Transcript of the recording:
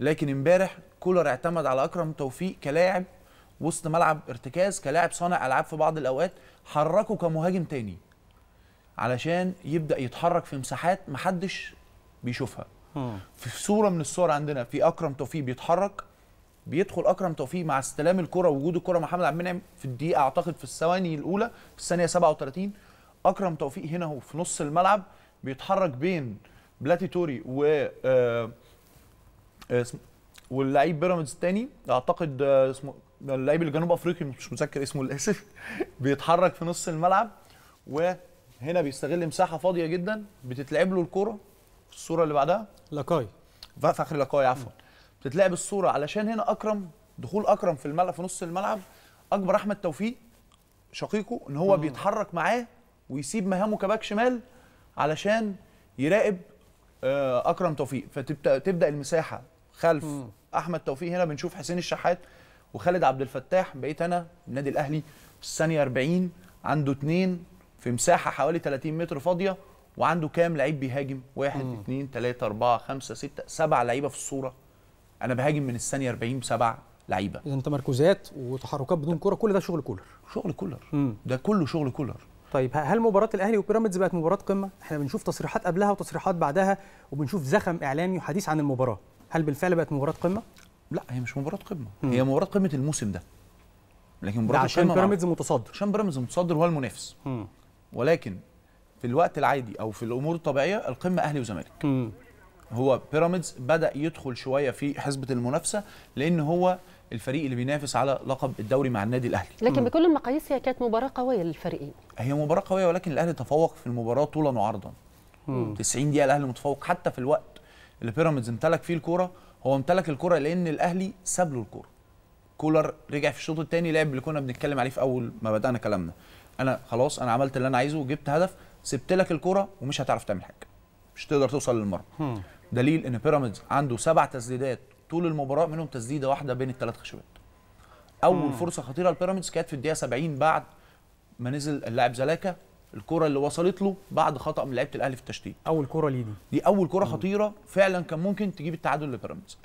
لكن امبارح كولر اعتمد على اكرم توفيق كلاعب وسط ملعب ارتكاز كلاعب صانع العاب في بعض الاوقات حركه كمهاجم تاني علشان يبدا يتحرك في مساحات محدش بيشوفها في صوره من الصور عندنا في اكرم توفيق بيتحرك بيدخل اكرم توفيق مع استلام الكره وجود الكره محمد عبد المنعم في الدقيقه اعتقد في الثواني الاولى في الثانيه 37 اكرم توفيق هنا هو في نص الملعب بيتحرك بين بلاتي توري و آه اسم واللعيب بيراميدز الثاني اعتقد آه، اسمه اللعيب الجنوب افريقي مش متذكر اسمه للاسف بيتحرك في نص الملعب وهنا بيستغل مساحه فاضيه جدا بتتلعب له الكوره الصوره اللي بعدها لاكاي فخري لاكاي عفوا بتتلعب الصوره علشان هنا اكرم دخول اكرم في الملعب في نص الملعب اكبر احمد توفيق شقيقه ان هو مم. بيتحرك معاه ويسيب مهامه كباك شمال علشان يراقب آه، اكرم توفيق فتبدا تبدا المساحه خلف م. احمد توفيق هنا بنشوف حسين الشحات وخالد عبد الفتاح بقيت انا النادي الاهلي في الثانيه 40 عنده اثنين في مساحه حوالي 30 متر فاضيه وعنده كام لعيب بيهاجم؟ واحد م. اثنين ثلاثه اربعه خمسه سته سبع لعيبه في الصوره انا بهاجم من الثانيه 40 بسبع لعيبه اذا انت مركوزات وتحركات بدون كوره كل ده شغل كولر شغل كولر م. ده كله شغل كولر طيب هل مباراه الاهلي وبيراميدز بقت مباراه قمه؟ احنا بنشوف تصريحات قبلها وتصريحات بعدها وبنشوف زخم اعلامي وحديث عن المباراه هل بالفعل بقت مباراه قمه؟ لا هي مش مباراه قمه مم. هي مباراه قمه الموسم ده لكن مباراه عشان بيراميدز متصدر عشان بيراميدز متصدر هو المنافس مم. ولكن في الوقت العادي او في الامور الطبيعيه القمه اهلي وزمالك هو بيراميدز بدا يدخل شويه في حسبه المنافسه لان هو الفريق اللي بينافس على لقب الدوري مع النادي الاهلي لكن م. بكل المقاييس هي كانت مباراه قويه للفريقين هي مباراه قويه ولكن الاهلي تفوق في المباراه طولا وعرضا 90 دقيقه الاهلي متفوق حتى في الوقت اللي بيراميدز امتلك فيه الكوره هو امتلك الكوره لان الاهلي ساب له الكوره كولر رجع في الشوط الثاني لعب اللي كنا بنتكلم عليه في اول ما بدانا كلامنا انا خلاص انا عملت اللي انا عايزه وجبت هدف سبت لك الكوره ومش هتعرف تعمل حاجه مش تقدر توصل للمرمى دليل ان بيراميدز عنده سبع تسديدات طول المباراه منهم تسديده واحده بين الثلاث خشبات اول مم. فرصه خطيره لبيراميدز كانت في الدقيقه 70 بعد ما نزل اللاعب زلاكا الكره اللي وصلت له بعد خطا من لعيبه الاهلي في التشتيت اول كره ليه دي دي اول كره خطيره فعلا كان ممكن تجيب التعادل لبيراميدز